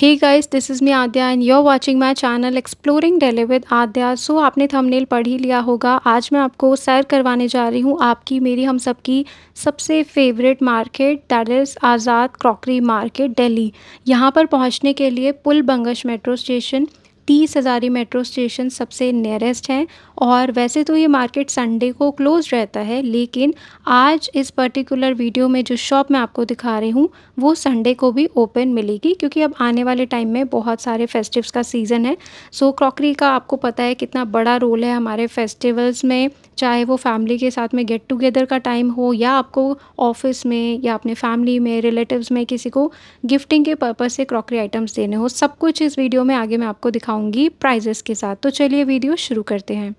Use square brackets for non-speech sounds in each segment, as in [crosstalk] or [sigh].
Hey guys this is me Aadya and you are watching my channel exploring daily with Aadya so आपने thumbnail पढ़ ही लिया होगा आज मैं आपको सैर करवाने जा रही हूँ आपकी मेरी हम सब की सबसे favourite market that is Azad crockery market Delhi यहाँ पर पहुँचने के लिए पुल Bangash metro station Tis Hazari metro station सबसे नियरेस्ट हैं और वैसे तो ये मार्केट संडे को क्लोज रहता है लेकिन आज इस पर्टिकुलर वीडियो में जो शॉप मैं आपको दिखा रही हूँ वो संडे को भी ओपन मिलेगी क्योंकि अब आने वाले टाइम में बहुत सारे फेस्टिव्स का सीज़न है सो क्रॉकरी का आपको पता है कितना बड़ा रोल है हमारे फेस्टिवल्स में चाहे वो फैमिली के साथ में गेट टुगेदर का टाइम हो या आपको ऑफिस में या अपने फैमिली में रिलेटिव्स में किसी को गिफ्टिंग के पर्पज़ से क्रॉकरी आइटम्स देने हो सब कुछ इस वीडियो में आगे मैं आपको दिखाऊंगी प्राइजेस के साथ तो चलिए वीडियो शुरू करते हैं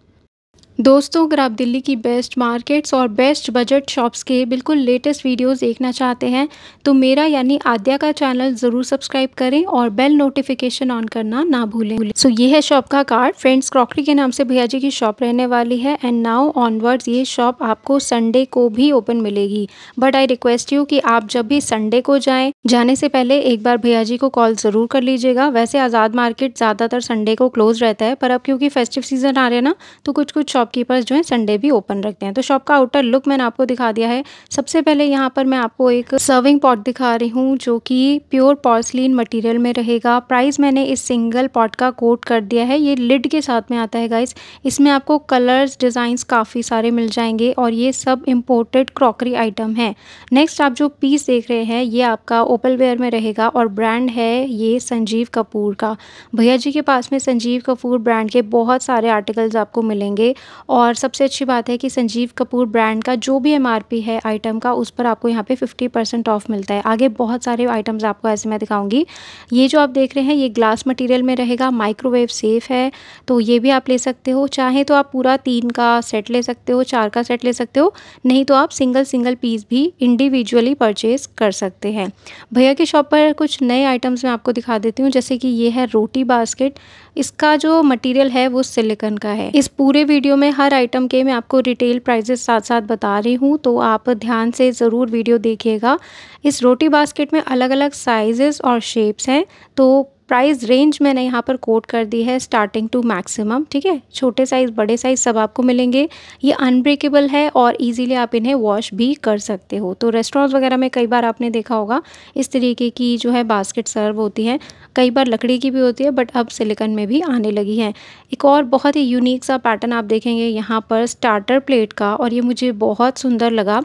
दोस्तों अगर आप दिल्ली की बेस्ट मार्केट्स और बेस्ट बजट शॉप्स के बिल्कुल लेटेस्ट वीडियोस देखना चाहते हैं तो मेरा यानी आद्या का चैनल ज़रूर सब्सक्राइब करें और बेल नोटिफिकेशन ऑन करना ना भूलें सो so, ये है शॉप का कार्ड फ्रेंड्स क्रॉकरी के नाम से भैया जी की शॉप रहने वाली है एंड नाउ ऑनवर्ड्स ये शॉप आपको संडे को भी ओपन मिलेगी बट आई रिक्वेस्ट यू कि आप जब भी संडे को जाएँ जाने से पहले एक बार भैया जी को कॉल ज़रूर कर लीजिएगा वैसे आज़ाद मार्केट ज़्यादातर संडे को क्लोज रहता है पर अब क्योंकि फेस्टिव सीज़न आ रहे हैं ना तो कुछ कुछ शॉप शॉपकीपर्स जो हैं संडे भी ओपन रखते हैं तो शॉप का आउटर लुक मैंने आपको दिखा दिया है सबसे पहले यहाँ पर मैं आपको एक सर्विंग पॉट दिखा रही हूँ जो कि प्योर पॉर्सलिन मटेरियल में रहेगा प्राइस मैंने इस सिंगल पॉट का कोट कर दिया है ये लिड के साथ में आता है गाइस इसमें आपको कलर्स डिज़ाइंस काफ़ी सारे मिल जाएंगे और ये सब इम्पोर्टेड क्रॉकरी आइटम है नेक्स्ट आप जो पीस देख रहे हैं ये आपका ओपल वेयर में रहेगा और ब्रांड है ये संजीव कपूर का भैया जी के पास में संजीव कपूर ब्रांड के बहुत सारे आर्टिकल्स आपको मिलेंगे और सबसे अच्छी बात है कि संजीव कपूर ब्रांड का जो भी एम है आइटम का उस पर आपको यहाँ पे 50 परसेंट ऑफ मिलता है आगे बहुत सारे आइटम्स आपको ऐसे मैं दिखाऊंगी ये जो आप देख रहे हैं ये ग्लास मटेरियल में रहेगा माइक्रोवेव सेफ़ है तो ये भी आप ले सकते हो चाहे तो आप पूरा तीन का सेट ले सकते हो चार का सेट ले सकते हो नहीं तो आप सिंगल सिंगल पीस भी इंडिविजुअली परचेज़ कर सकते हैं भैया के शॉप पर कुछ नए आइटम्स मैं आपको दिखा देती हूँ जैसे कि ये है रोटी बास्केट इसका जो मटेरियल है वो सिलिकन का है इस पूरे वीडियो में हर आइटम के मैं आपको रिटेल प्राइजेस साथ साथ बता रही हूँ तो आप ध्यान से ज़रूर वीडियो देखिएगा इस रोटी बास्केट में अलग अलग साइजेस और शेप्स हैं तो प्राइस रेंज मैंने यहाँ पर कोट कर दी है स्टार्टिंग टू मैक्सिमम ठीक है छोटे साइज़ बड़े साइज़ सब आपको मिलेंगे ये अनब्रेकेबल है और इजीली आप इन्हें वॉश भी कर सकते हो तो रेस्टोरेंट्स वगैरह में कई बार आपने देखा होगा इस तरीके की जो है बास्केट सर्व होती हैं कई बार लकड़ी की भी होती है बट अब सिलिकन में भी आने लगी है एक और बहुत ही यूनिक सा पैटर्न आप देखेंगे यहाँ पर स्टार्टर प्लेट का और ये मुझे बहुत सुंदर लगा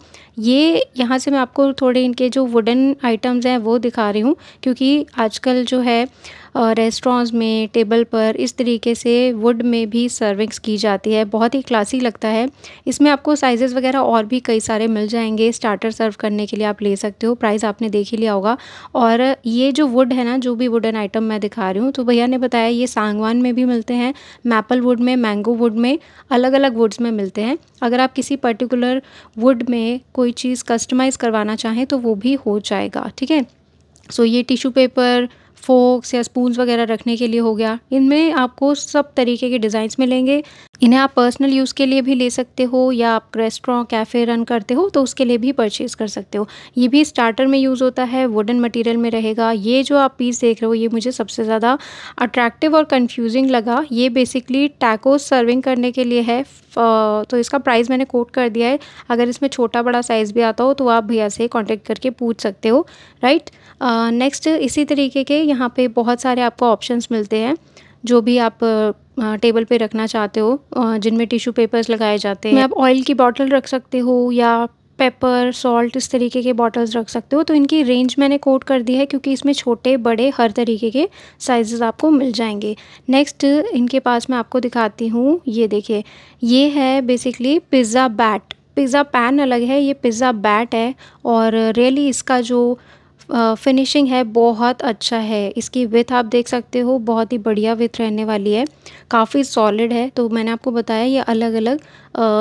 ये यहाँ से मैं आपको थोड़े इनके जो वुडन आइटम्स हैं वो दिखा रही हूँ क्योंकि आजकल जो है रेस्टोरेंट्स में टेबल पर इस तरीके से वुड में भी सर्विंग्स की जाती है बहुत ही क्लासी लगता है इसमें आपको साइज़ वगैरह और भी कई सारे मिल जाएंगे स्टार्टर सर्व करने के लिए आप ले सकते हो प्राइस आपने देख ही लिया होगा और ये जो वुड है ना जो भी वुडन आइटम मैं दिखा रही हूँ तो भैया ने बताया ये सांगवान में भी मिलते हैं मैपल वुड में मैंगो वुड में अलग अलग वुड्स में मिलते हैं अगर आप किसी पर्टिकुलर वुड में कोई चीज़ कस्टमाइज़ करवाना चाहें तो वो भी हो जाएगा ठीक है सो ये टिश्यू पेपर फोक्स या स्पून वगैरह रखने के लिए हो गया इनमें आपको सब तरीके के डिज़ाइंस मिलेंगे इन्हें आप पर्सनल यूज़ के लिए भी ले सकते हो या आप रेस्टोरेंट कैफ़े रन करते हो तो उसके लिए भी परचेज़ कर सकते हो ये भी स्टार्टर में यूज़ होता है वुडन मटेरियल में रहेगा ये जो आप पीस देख रहे हो ये मुझे सबसे ज़्यादा अट्रैक्टिव और कन्फ्यूजिंग लगा ये बेसिकली टैकोस सर्विंग करने के लिए है तो इसका प्राइस मैंने कोट कर दिया है अगर इसमें छोटा बड़ा साइज़ भी आता हो तो आप भैया से कॉन्टेक्ट करके पूछ सकते हो राइट नेक्स्ट इसी तरीके के यहाँ पे बहुत सारे आपको ऑप्शंस मिलते हैं जो भी आप टेबल पे रखना चाहते हो जिनमें टिश्यू पेपर्स लगाए जाते हैं आप ऑयल की बॉटल रख सकते हो या पेपर सॉल्ट इस तरीके के बॉटल्स रख सकते हो तो इनकी रेंज मैंने कोट कर दी है क्योंकि इसमें छोटे बड़े हर तरीके के साइजेस आपको मिल जाएंगे नेक्स्ट इनके पास मैं आपको दिखाती हूँ ये देखिए ये है basically pizza bat pizza pan अलग है ये पिज़्ज़ा बैट है और रियली इसका जो फिनिशिंग है बहुत अच्छा है इसकी विथ आप देख सकते हो बहुत ही बढ़िया विथ रहने वाली है काफ़ी सॉलिड है तो मैंने आपको बताया ये अलग अलग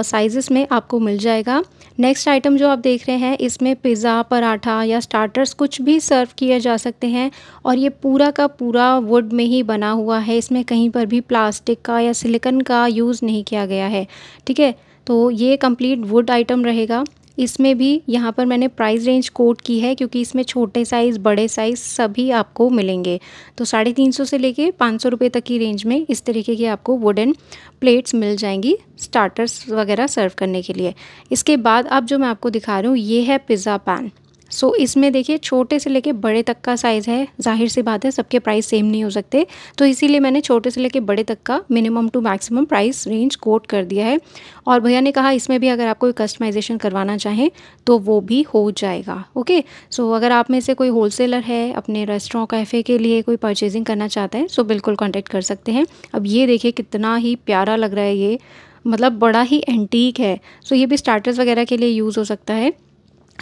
साइज़ में आपको मिल जाएगा नेक्स्ट आइटम जो आप देख रहे हैं इसमें पिज़्ज़ा पराठा या स्टार्टर्स कुछ भी सर्व किए जा सकते हैं और ये पूरा का पूरा वुड में ही बना हुआ है इसमें कहीं पर भी प्लास्टिक का या सिलिकन का यूज़ नहीं किया गया है ठीक है तो ये कंप्लीट वुड आइटम रहेगा इसमें भी यहाँ पर मैंने प्राइस रेंज कोट की है क्योंकि इसमें छोटे साइज़ बड़े साइज़ सभी आपको मिलेंगे तो साढ़े तीन सौ से लेके पाँच सौ रुपये तक की रेंज में इस तरीके की आपको वुडन प्लेट्स मिल जाएंगी स्टार्टर्स वगैरह सर्व करने के लिए इसके बाद अब जो मैं आपको दिखा रही हूँ ये है पिज़्ज़ा पैन सो so, इसमें देखिए छोटे से लेके बड़े तक का साइज़ है जाहिर सी बात है सबके प्राइस सेम नहीं हो सकते तो इसीलिए मैंने छोटे से लेके बड़े तक का minimum to maximum price range quote कर दिया है और भैया ने कहा इसमें भी अगर आप कोई कस्टमाइजेशन करवाना चाहें तो वो भी हो जाएगा ओके सो so, अगर आप में से कोई होलसेलर है अपने रेस्टोरेंट कैफ़े के लिए कोई परचेजिंग करना चाहता है सो तो बिल्कुल कॉन्टैक्ट कर सकते हैं अब ये देखिए कितना ही प्यारा लग रहा है ये मतलब बड़ा ही एंटीक है सो so, ये भी स्टार्टर्स वगैरह के लिए यूज़ हो सकता है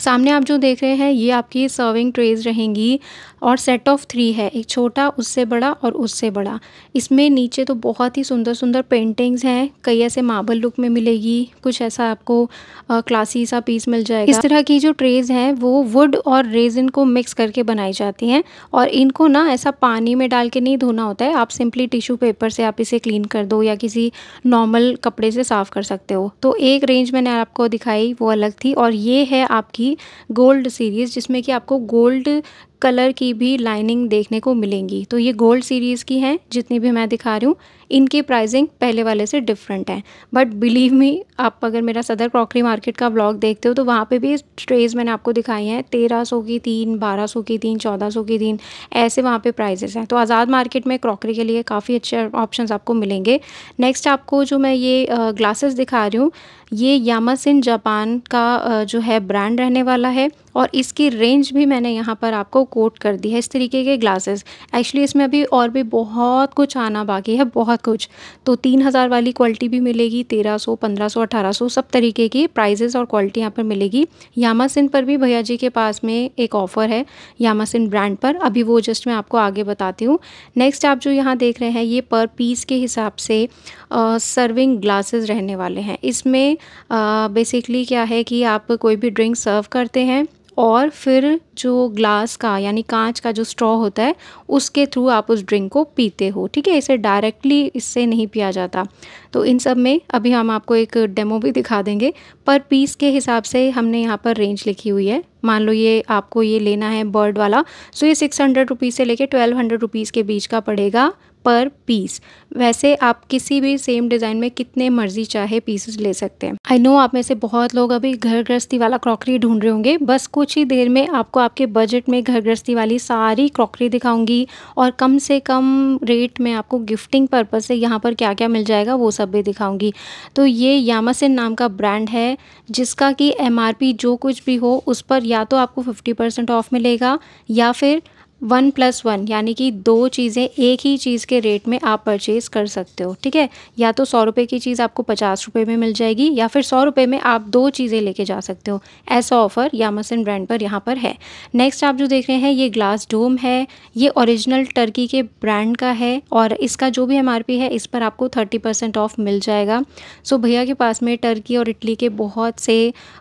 सामने आप जो देख रहे हैं ये आपकी सर्विंग ट्रेज रहेंगी और सेट ऑफ थ्री है एक छोटा उससे बड़ा और उससे बड़ा इसमें नीचे तो बहुत ही सुंदर सुंदर पेंटिंग्स हैं कई ऐसे मार्बल लुक में मिलेगी कुछ ऐसा आपको क्लासी सा पीस मिल जाएगा इस तरह की जो ट्रेज हैं वो वुड और रेजिन को मिक्स करके बनाई जाती हैं और इनको ना ऐसा पानी में डाल के नहीं धोना होता है आप सिंपली टिश्यू पेपर से आप इसे क्लीन कर दो या किसी नॉर्मल कपड़े से साफ़ कर सकते हो तो एक रेंज मैंने आपको दिखाई वो अलग थी और ये है आपकी गोल्ड सीरीज़ जिसमें कि आपको गोल्ड कलर की भी लाइनिंग देखने को मिलेंगी तो ये गोल्ड सीरीज़ की हैं जितनी भी मैं दिखा रही हूँ इनकी प्राइसिंग पहले वाले से डिफरेंट है बट बिलीव मी आप अगर मेरा सदर क्रॉकरी मार्केट का ब्लॉग देखते हो तो वहाँ पे भी ट्रेज मैंने आपको दिखाई हैं तेरह सौ की तीन बारह सौ की तीन चौदह सौ की तीन ऐसे वहाँ पे प्राइजेस हैं तो आज़ाद मार्केट में क्रॉकरी के लिए काफ़ी अच्छे ऑप्शन आपको मिलेंगे नेक्स्ट आपको जो मैं ये ग्लासेस दिखा रही हूँ ये यामासिन जापान का जो है ब्रांड रहने वाला है और इसकी रेंज भी मैंने यहाँ पर आपको कोट कर दी है इस तरीके के ग्लासेस एक्चुअली इसमें अभी और भी बहुत कुछ आना बाकी है बहुत कुछ तो तीन हज़ार वाली क्वालिटी भी मिलेगी तेरह सौ पंद्रह सौ अठारह सौ सब तरीके की प्राइजेस और क्वालिटी यहाँ पर मिलेगी यामासिन पर भी भैया जी के पास में एक ऑफ़र है यामासिन ब्रांड पर अभी वो जस्ट मैं आपको आगे बताती हूँ नेक्स्ट आप जो यहाँ देख रहे हैं ये पर पीस के हिसाब से सर्विंग ग्लासेस रहने वाले हैं इसमें बेसिकली क्या है कि आप कोई भी ड्रिंक सर्व करते हैं और फिर जो ग्लास का यानी कांच का जो स्ट्रॉ होता है उसके थ्रू आप उस ड्रिंक को पीते हो ठीक है इसे डायरेक्टली इससे नहीं पिया जाता तो इन सब में अभी हम आपको एक डेमो भी दिखा देंगे पर पीस के हिसाब से हमने यहाँ पर रेंज लिखी हुई है मान लो ये आपको ये लेना है बर्ड वाला सो ये सिक्स हंड्रेड रुपीज़ से लेके ट्वेल्व हंड्रेड रुपीज़ के बीच का पड़ेगा पर पीस वैसे आप किसी भी सेम डिज़ाइन में कितने मर्जी चाहे पीसेस ले सकते हैं आई नो आप में से बहुत लोग अभी घर गृहस्थी वाला क्रॉकरी ढूंढ रहे होंगे बस कुछ ही देर में आपको आपके बजट में घर गृहस्थी वाली सारी क्रॉकरी दिखाऊंगी और कम से कम रेट में आपको गिफ्टिंग पर्पज़ से यहाँ पर क्या क्या मिल जाएगा वो सब भी दिखाऊंगी तो ये यामासिन नाम का ब्रांड है जिसका कि एम जो कुछ भी हो उस पर या तो आपको फिफ्टी परसेंट ऑफ मिलेगा या फिर वन प्लस वन यानी कि दो चीज़ें एक ही चीज़ के रेट में आप परचेज़ कर सकते हो ठीक है या तो सौ रुपये की चीज़ आपको पचास रुपये में मिल जाएगी या फिर सौ रुपये में आप दो चीज़ें लेके जा सकते हो ऐसा ऑफ़र यामसन ब्रांड पर यहाँ पर है नेक्स्ट आप जो देख रहे हैं ये ग्लास डोम है ये ओरिजिनल टर्की के ब्रांड का है और इसका जो भी एम है इस पर आपको थर्टी ऑफ मिल जाएगा सो भैया के पास में टर्की और इटली के बहुत से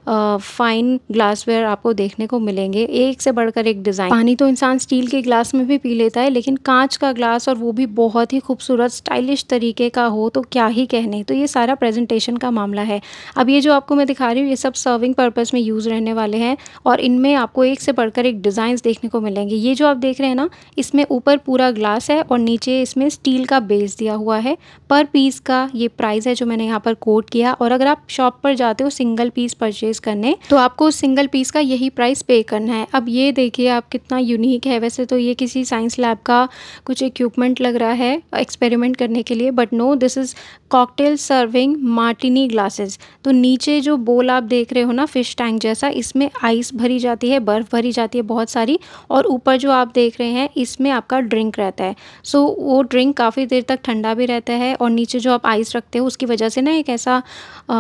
फ़ाइन ग्लासवेयर आपको देखने को मिलेंगे एक से बढ़कर एक डिज़ाइन पानी तो इंसान स्टील स्टील के ग्लास में भी पी लेता है लेकिन कांच का ग्लास और वो भी बहुत ही खूबसूरत स्टाइलिश तरीके का हो तो क्या ही कहने तो ये सारा प्रेजेंटेशन का मामला है अब ये जो आपको मैं दिखा रही हूँ ये सब सर्विंग पर्पज़ में यूज़ रहने वाले हैं और इनमें आपको एक से बढ़कर एक डिजाइन देखने को मिलेंगे ये जो आप देख रहे हैं ना इसमें ऊपर पूरा ग्लास है और नीचे इसमें स्टील का बेस दिया हुआ है पर पीस का ये प्राइस है जो मैंने यहाँ पर कोट किया और अगर आप शॉप पर जाते हो सिंगल पीस परचेज करने तो आपको सिंगल पीस का यही प्राइस पे करना है अब ये देखिए आप कितना यूनिक है वैसे वैसे तो ये किसी साइंस लैब का कुछ इक्विपमेंट लग रहा है एक्सपेरिमेंट करने के लिए but no this is cocktail serving martini glasses तो नीचे जो बोल आप देख रहे हो ना फिश टैंक जैसा इसमें आइस भरी जाती है बर्फ़ भरी जाती है बहुत सारी और ऊपर जो आप देख रहे हैं इसमें आपका ड्रिंक रहता है सो so, वो ड्रिंक काफ़ी देर तक ठंडा भी रहता है और नीचे जो आप आइस रखते हो उसकी वजह से ना एक ऐसा आ,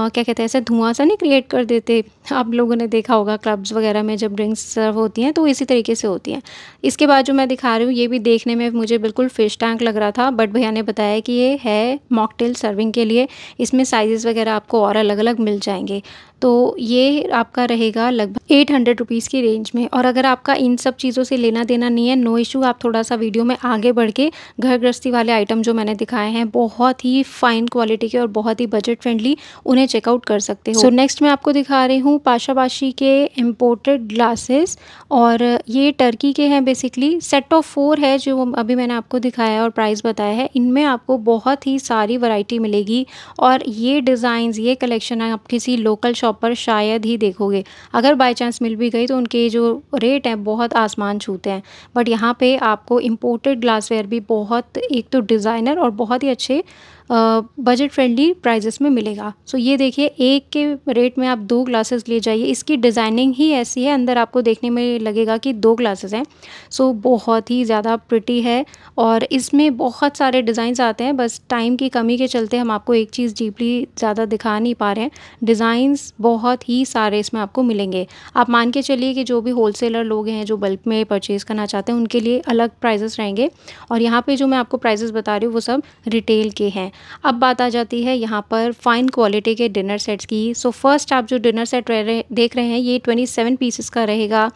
क्या कहते हैं ऐसा धुआं सा नहीं क्रिएट कर देते आप लोगों ने देखा होगा क्लब्स वगैरह में जब ड्रिंक्स सर्व होती हैं तो इसी तरीके से होती हैं इसके इसके बाद जो मैं दिखा रही हूँ ये भी देखने में मुझे बिल्कुल फ़िश टैंक लग रहा था बट भैया ने बताया कि ये है मॉकटेल सर्विंग के लिए इसमें साइजेस वगैरह आपको और अलग अलग मिल जाएंगे तो ये आपका रहेगा लगभग एट हंड्रेड रुपीज़ की रेंज में और अगर आपका इन सब चीज़ों से लेना देना नहीं है नो इशू आप थोड़ा सा वीडियो में आगे बढ़ के घर गृहस्थी वाले आइटम जो मैंने दिखाए हैं बहुत ही फाइन क्वालिटी के और बहुत ही बजट फ्रेंडली उन्हें चेकआउट कर सकते हो सो नेक्स्ट मैं आपको दिखा रही हूँ पाशी के इम्पोर्टेड ग्लासेस और ये टर्की के हैं बेसिकली सेट ऑफ फोर है जो अभी मैंने आपको दिखाया है और प्राइस बताया है इनमें आपको बहुत ही सारी वराइटी मिलेगी और ये डिज़ाइन ये कलेक्शन आप किसी लोकल शॉप शॉप पर शायद ही देखोगे अगर बाय चांस मिल भी गई तो उनके जो रेट हैं बहुत आसमान छूते हैं बट यहाँ पे आपको इम्पोर्टेड ग्लासवेयर भी बहुत एक तो डिज़ाइनर और बहुत ही अच्छे बजट फ्रेंडली प्राइजेस में मिलेगा सो so, ये देखिए एक के रेट में आप दो ग्लासेस ले जाइए इसकी डिज़ाइनिंग ही ऐसी है अंदर आपको देखने में लगेगा कि दो ग्लासेस हैं सो so, बहुत ही ज़्यादा प्रिटी है और इसमें बहुत सारे डिज़ाइंस आते हैं बस टाइम की कमी के चलते हम आपको एक चीज़ डीपली ज़्यादा दिखा नहीं पा रहे हैं डिज़ाइंस बहुत ही सारे इसमें आपको मिलेंगे आप मान के चलिए कि जो भी होलसेलर लोग हैं जो बल्क में परचेज़ करना चाहते हैं उनके लिए अलग प्राइजेस रहेंगे और यहाँ पर जो मैं आपको प्राइजेस बता रही हूँ वो सब रिटेल के हैं अब बात आ जाती है यहाँ पर फ़ाइन क्वालिटी के डिनर सेट्स की सो फर्स्ट आप जो डिनर सेट रह रहे देख रहे हैं ये ट्वेंटी सेवन पीसेस का रहेगा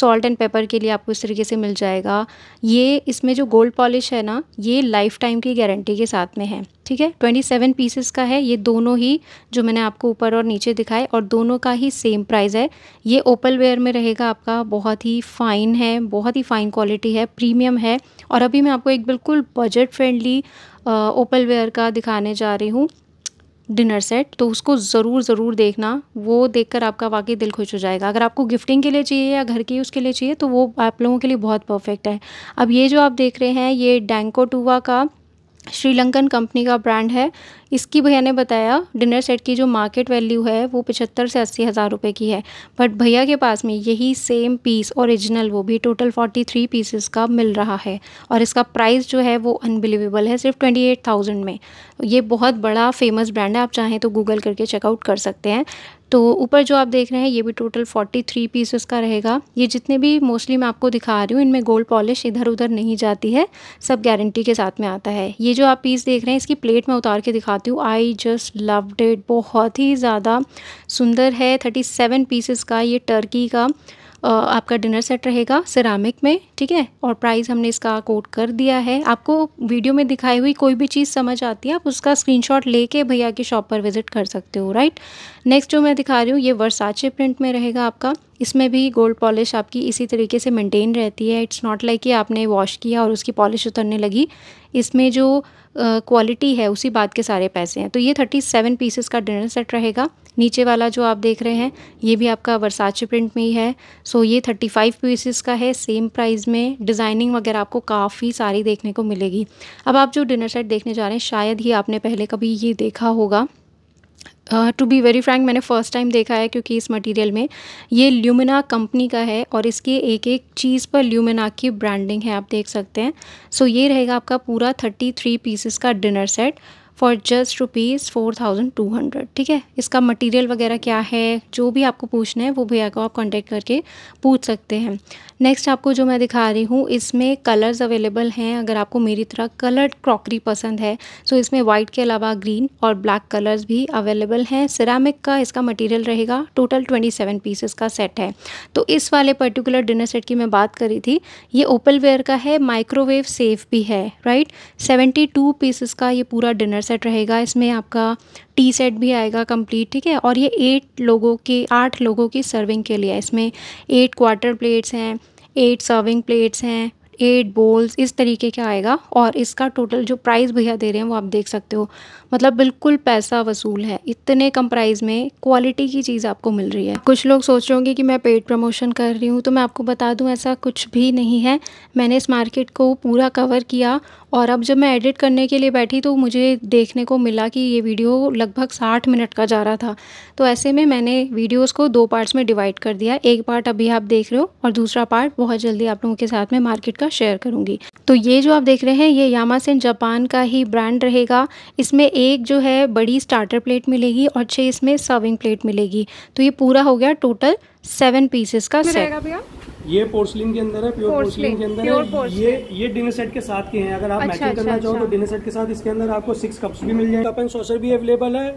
सॉल्ट एंड पेपर के लिए आपको इस तरीके से मिल जाएगा ये इसमें जो गोल्ड पॉलिश है ना ये लाइफ टाइम की गारंटी के साथ में है ठीक है ट्वेंटी सेवन पीसेस का है ये दोनों ही जो मैंने आपको ऊपर और नीचे दिखाए और दोनों का ही सेम प्राइस है ये ओपल वेयर में रहेगा आपका बहुत ही फ़ाइन है बहुत ही फ़ाइन क्वालिटी है प्रीमियम है और अभी मैं आपको एक बिल्कुल बजट फ्रेंडली ओपल वेयर का दिखाने जा रही हूँ डिनर सेट तो उसको ज़रूर ज़रूर देखना वो देखकर आपका वाकई दिल खुश हो जाएगा अगर आपको गिफ्टिंग के लिए चाहिए या घर की उसके लिए चाहिए तो वो आप लोगों के लिए बहुत परफेक्ट है अब ये जो आप देख रहे हैं ये डैंको टूवा का श्रीलंकन कंपनी का ब्रांड है इसकी भैया ने बताया डिनर सेट की जो मार्केट वैल्यू है वो पचहत्तर से अस्सी हज़ार रुपये की है बट भैया के पास में यही सेम पीस ओरिजिनल वो भी टोटल फोर्टी थ्री पीसेस का मिल रहा है और इसका प्राइस जो है वो अनबिलीवेबल है सिर्फ ट्वेंटी एट थाउजेंड में ये बहुत बड़ा फेमस ब्रांड है आप चाहें तो गूगल करके चेकआउट कर सकते हैं तो ऊपर जो आप देख रहे हैं ये भी टोटल फोर्टी थ्री पीसेस का रहेगा ये जितने भी मोस्टली मैं आपको दिखा रही हूँ इनमें गोल्ड पॉलिश इधर उधर नहीं जाती है सब गारंटी के साथ में आता है ये जो आप पीस देख रहे हैं इसकी प्लेट में उतार के दिखाती हूँ आई जस्ट लव इट बहुत ही ज़्यादा सुंदर है थर्टी सेवन पीसेस का ये टर्की का आपका डिनर सेट रहेगा सिरामिक में ठीक है और प्राइस हमने इसका कोट कर दिया है आपको वीडियो में दिखाई हुई कोई भी चीज़ समझ आती है आप उसका स्क्रीनशॉट लेके भैया की शॉप पर विज़िट कर सकते हो राइट नेक्स्ट जो मैं दिखा रही हूँ ये वर्साचे प्रिंट में रहेगा आपका इसमें भी गोल्ड पॉलिश आपकी इसी तरीके से मेंटेन रहती है इट्स नॉट लाइक कि आपने वॉश किया और उसकी पॉलिश उतरने लगी इसमें जो क्वालिटी uh, है उसी बात के सारे पैसे हैं तो ये थर्टी सेवन पीसेस का डिनर सेट रहेगा नीचे वाला जो आप देख रहे हैं ये भी आपका वर्साच प्रिंट में ही है सो so, ये थर्टी फाइव पीसेस का है सेम प्राइस में डिज़ाइनिंग वगैरह आपको काफ़ी सारी देखने को मिलेगी अब आप जो डिनर सेट देखने जा रहे हैं शायद ही आपने पहले कभी ये देखा होगा टू बी वेरी फ्रैंक मैंने फ़र्स्ट टाइम देखा है क्योंकि इस मटेरियल में ये ल्यूमिना कंपनी का है और इसकी एक एक चीज़ पर ल्यूमिना की ब्रांडिंग है आप देख सकते हैं सो so, ये रहेगा आपका पूरा थर्टी थ्री पीसेस का dinner set for just rupees four thousand two hundred ठीक है इसका मटेरियल वगैरह क्या है जो भी आपको पूछना है वो भैया को आप कॉन्टेक्ट करके पूछ सकते हैं नेक्स्ट आपको जो मैं दिखा रही हूँ इसमें कलर्स अवेलेबल हैं अगर आपको मेरी तरह कलर्ड क्रॉकरी पसंद है सो तो इसमें वाइट के अलावा ग्रीन और ब्लैक कलर्स भी अवेलेबल हैं सिरामिक का इसका मटेरियल रहेगा टोटल ट्वेंटी सेवन पीसेस का सेट है तो इस वाले पर्टिकुलर डिनर सेट की मैं बात करी थी ये ओपल वेयर का है माइक्रोवेव सेफ भी है राइट सेवेंटी टू पीसेस का ये पूरा डिनर सेट सेट रहेगा इसमें आपका टी सेट भी आएगा कंप्लीट ठीक है और ये एट लोगों के आठ लोगों की सर्विंग के लिए है इसमें एट क्वार्टर प्लेट्स हैं एट सर्विंग प्लेट्स हैं एट बोल्स इस तरीके का आएगा और इसका टोटल जो प्राइस भैया दे रहे हैं वो आप देख सकते हो मतलब बिल्कुल पैसा वसूल है इतने कम प्राइस में क्वालिटी की चीज़ आपको मिल रही है कुछ लोग सोच रहे होंगे कि मैं पेड प्रमोशन कर रही हूँ तो मैं आपको बता दूँ ऐसा कुछ भी नहीं है मैंने इस मार्केट को पूरा कवर किया और अब जब मैं एडिट करने के लिए बैठी तो मुझे देखने को मिला कि ये वीडियो लगभग साठ मिनट का जा रहा था तो ऐसे में मैंने वीडियोस को दो पार्ट्स में डिवाइड कर दिया एक पार्ट अभी आप देख रहे हो और दूसरा पार्ट बहुत जल्दी आप लोगों के साथ में मार्केट का शेयर करूंगी तो ये जो आप देख रहे हैं ये यामासेन जापान का ही ब्रांड रहेगा इसमें एक जो है बड़ी स्टार्टर प्लेट मिलेगी और छह इसमें सर्विंग प्लेट मिलेगी तो ये पूरा हो गया टोटल सेवन पीसेस का रहेगा भैया ये पोर्सलिन के अंदर है प्योर पोर्सलिन के अंदर है ये ये डिनर सेट के साथ के हैं अगर आप अच्छा, मैचिंग अच्छा, करना चाहो तो अच्छा। तो डिनर सेट के साथ इसके अंदर आपको सिक्स कप्स भी मिल जाएंगे कप एंड सॉसर भी अवेलेबल है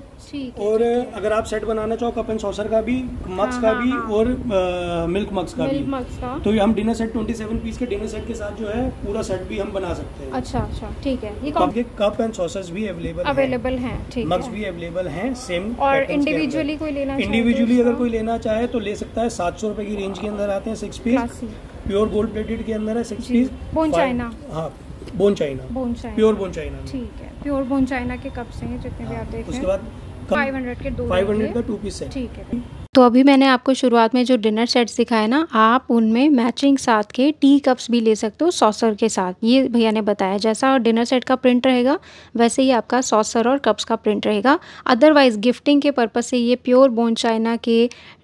और अगर आप सेट बनाना चाहो कप एंड सॉसर का भी मक्स हाँ, का हाँ, भी हाँ। और मिल्क मक्स का भी तो हम dinner set twenty seven piece के डिनर सेट के साथ जो है पूरा सेट भी हम बना सकते हैं अच्छा अच्छा ठीक है कप एंड सॉसेस भी अवेलेबल अवेलेबल है मक्स भी अवेलेबल है सेम और इंडिविजुअली कोई लेना तो इंडिविजुअली अगर कोई लेना चाहे तो ले सकता है सात सौ की रेंज के अंदर आते हैं six piece plated pure gold plated के अंदर है सिक्सटी बोन चाइना हाँ bone china bone china pure bone china ठीक है प्योर बोन चाइना के कप्स हैं जितने भी हाँ, आप देख उसके बाद फाइव हंड्रेड के दो फाइव हंड्रेड का टू पीस है ठीक है तो अभी मैंने आपको शुरुआत में जो डिनर सेट्स दिखाए ना आप उनमें मैचिंग साथ के टी कप्स भी ले सकते हो सॉसर के साथ ये भैया ने बताया जैसा डिनर सेट का प्रिंट रहेगा वैसे ही आपका सॉसर और कप्स का प्रिंट रहेगा अदरवाइज़ गिफ्टिंग के पर्पज़ से ये प्योर बोन चाइना के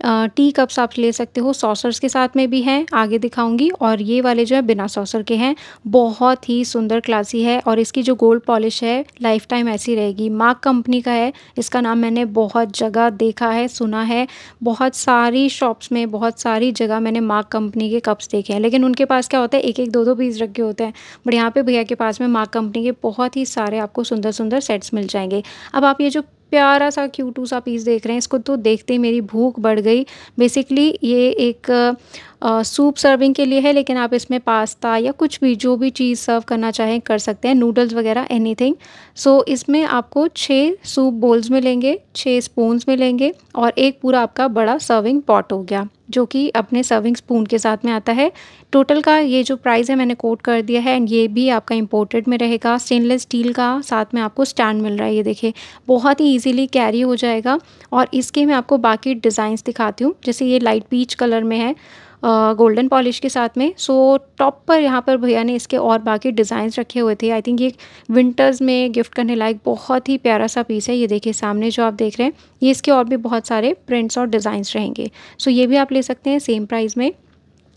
टी कप्स आप ले सकते हो सॉसर्स के साथ में भी हैं आगे दिखाऊंगी और ये वाले जो है बिना सॉसर के हैं बहुत ही सुंदर क्लासी है और इसकी जो गोल्ड पॉलिश है लाइफ टाइम ऐसी रहेगी मार्क कंपनी का है इसका नाम मैंने बहुत जगह देखा है सुना है बहुत सारी शॉप्स में बहुत सारी जगह मैंने मार्क कंपनी के कप्स देखे हैं लेकिन उनके पास क्या होता है एक एक दो दो पीस रखे होते हैं बट यहाँ पे भैया के पास में मार्क कंपनी के बहुत ही सारे आपको सुंदर सुंदर सेट्स मिल जाएंगे अब आप ये जो प्यारा सा क्यूटू सा पीस देख रहे हैं इसको तो देखते ही मेरी भूख बढ़ गई बेसिकली ये एक सूप सर्विंग के लिए है लेकिन आप इसमें पास्ता या कुछ भी जो भी चीज़ सर्व करना चाहें कर सकते हैं नूडल्स वगैरह एनीथिंग सो इसमें आपको छः सूप बोल्स मिलेंगे छः स्पून्स मिलेंगे और एक पूरा आपका बड़ा सर्विंग पॉट हो गया जो कि अपने सर्विंग स्पून के साथ में आता है टोटल का ये जो प्राइस है मैंने कोट कर दिया है एंड ये भी आपका इम्पोर्टेड में रहेगा स्टेनलेस स्टील का साथ में आपको स्टैंड मिल रहा है ये देखिए बहुत ही इजीली कैरी हो जाएगा और इसके मैं आपको बाकी डिज़ाइंस दिखाती हूँ जैसे ये लाइट पीच कलर में है गोल्डन पॉलिश के साथ में सो टॉप पर यहाँ पर भैया ने इसके और बाकी डिज़ाइंस रखे हुए थे आई थिंक ये विंटर्स में गिफ्ट करने लायक बहुत ही प्यारा सा पीस है ये देखिए सामने जो आप देख रहे हैं ये इसके और भी बहुत सारे प्रिंट्स और डिज़ाइंस रहेंगे सो ये भी आप ले सकते हैं सेम प्राइस में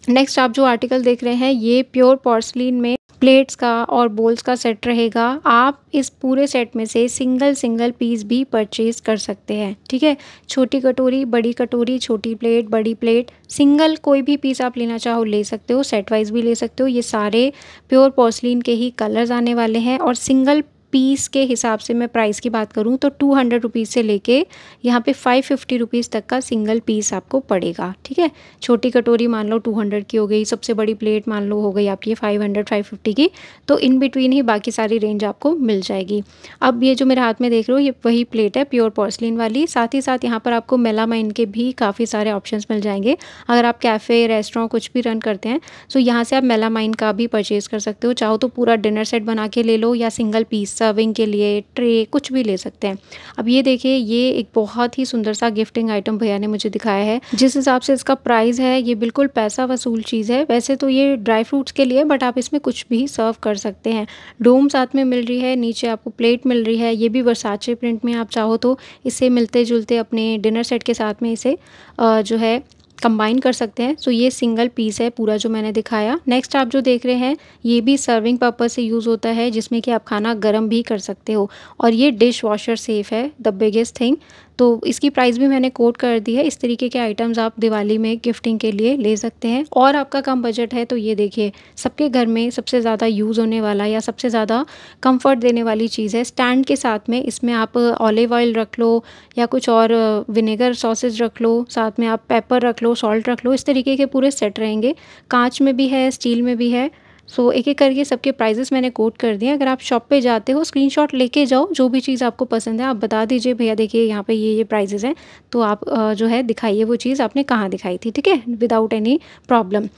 नेक्स्ट आप जो आर्टिकल देख रहे हैं ये प्योर पॉर्सलिन में प्लेट्स का और बोल्स का सेट रहेगा आप इस पूरे सेट में से सिंगल सिंगल पीस भी परचेज कर सकते हैं ठीक है छोटी कटोरी बड़ी कटोरी छोटी प्लेट बड़ी प्लेट सिंगल कोई भी पीस आप लेना चाहो ले सकते हो सेट वाइज भी ले सकते हो ये सारे प्योर पॉसलिन के ही कलर्स आने वाले हैं और सिंगल पीस के हिसाब से मैं प्राइस की बात करूँ तो टू हंड्रेड रुपीज़ से लेके यहाँ पे फाइव फिफ्टी रुपीज़ तक का सिंगल पीस आपको पड़ेगा ठीक है छोटी कटोरी मान लो टू हंड्रेड की हो गई सबसे बड़ी प्लेट मान लो हो गई आपकी फाइव हंड्रेड फाइव फिफ्टी की तो इन बिटवीन ही बाकी सारी रेंज आपको मिल जाएगी अब ये जो मेरे हाथ में देख रहे हो ये वही प्लेट है प्योर पॉर्सलिन वाली साथ ही साथ यहाँ पर आपको मेलामाइन के भी काफ़ी सारे ऑप्शन मिल जाएंगे अगर आप कैफ़े रेस्टोरेंट कुछ भी रन करते हैं तो यहाँ से आप मेलामाइन का भी परचेज़ कर सकते हो चाहो तो पूरा डिनर सेट बना के ले लो या सिंगल पीस सर्विंग के लिए ट्रे कुछ भी ले सकते हैं अब ये देखिए ये एक बहुत ही सुंदर सा गिफ्टिंग आइटम भैया ने मुझे दिखाया है जिस हिसाब से इसका प्राइस है ये बिल्कुल पैसा वसूल चीज़ है वैसे तो ये ड्राई फ्रूट्स के लिए बट आप इसमें कुछ भी सर्व कर सकते हैं डोम साथ में मिल रही है नीचे आपको प्लेट मिल रही है ये भी वर्साचे प्रिंट में आप चाहो तो इसे मिलते जुलते अपने डिनर सेट के साथ में इसे जो है कंबाइन कर सकते हैं सो ये सिंगल पीस है पूरा जो मैंने दिखाया नेक्स्ट आप जो देख रहे हैं ये भी सर्विंग पर्पज़ से यूज़ होता है जिसमें कि आप खाना गर्म भी कर सकते हो और ये डिश वॉशर सेफ है द बिगेस्ट थिंग तो इसकी प्राइस भी मैंने कोट कर दी है इस तरीके के आइटम्स आप दिवाली में गिफ्टिंग के लिए ले सकते हैं और आपका कम बजट है तो ये देखिए सबके घर में सबसे ज़्यादा यूज़ होने वाला या सबसे ज़्यादा कम्फर्ट देने वाली चीज़ है स्टैंड के साथ में इसमें आप ऑलिव ऑयल रख लो या कुछ और विनेगर सॉसेज रख लो साथ में आप पेपर रख लो सॉल्ट रख लो इस तरीके के पूरे सेट रहेंगे कांच में भी है स्टील में भी है सो so, एक एक करके सबके प्राइजेस मैंने कोट कर दिए अगर आप शॉप पे जाते हो स्क्रीनशॉट लेके जाओ जो भी चीज़ आपको पसंद है आप बता दीजिए भैया देखिए यहाँ पे ये ये प्राइजेस हैं तो आप जो है दिखाइए वो चीज़ आपने कहाँ दिखाई थी ठीक है विदाउट एनी प्रॉब्लम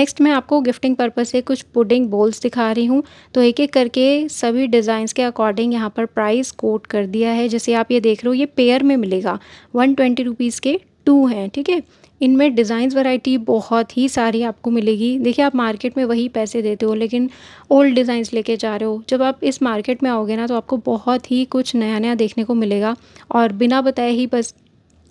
नेक्स्ट मैं आपको गिफ्टिंग पर्पज़ से कुछ पुडिंग बोल्स दिखा रही हूँ तो एक एक करके सभी डिज़ाइंस के अकॉर्डिंग यहाँ पर प्राइस कोट कर दिया है जैसे आप ये देख रहे हो ये पेयर में मिलेगा वन ट्वेंटी के टू हैं ठीक है इनमें डिज़ाइंस वैरायटी बहुत ही सारी आपको मिलेगी देखिए आप मार्केट में वही पैसे देते हो लेकिन ओल्ड डिज़ाइंस लेके जा रहे हो जब आप इस मार्केट में आओगे ना तो आपको बहुत ही कुछ नया नया देखने को मिलेगा और बिना बताए ही बस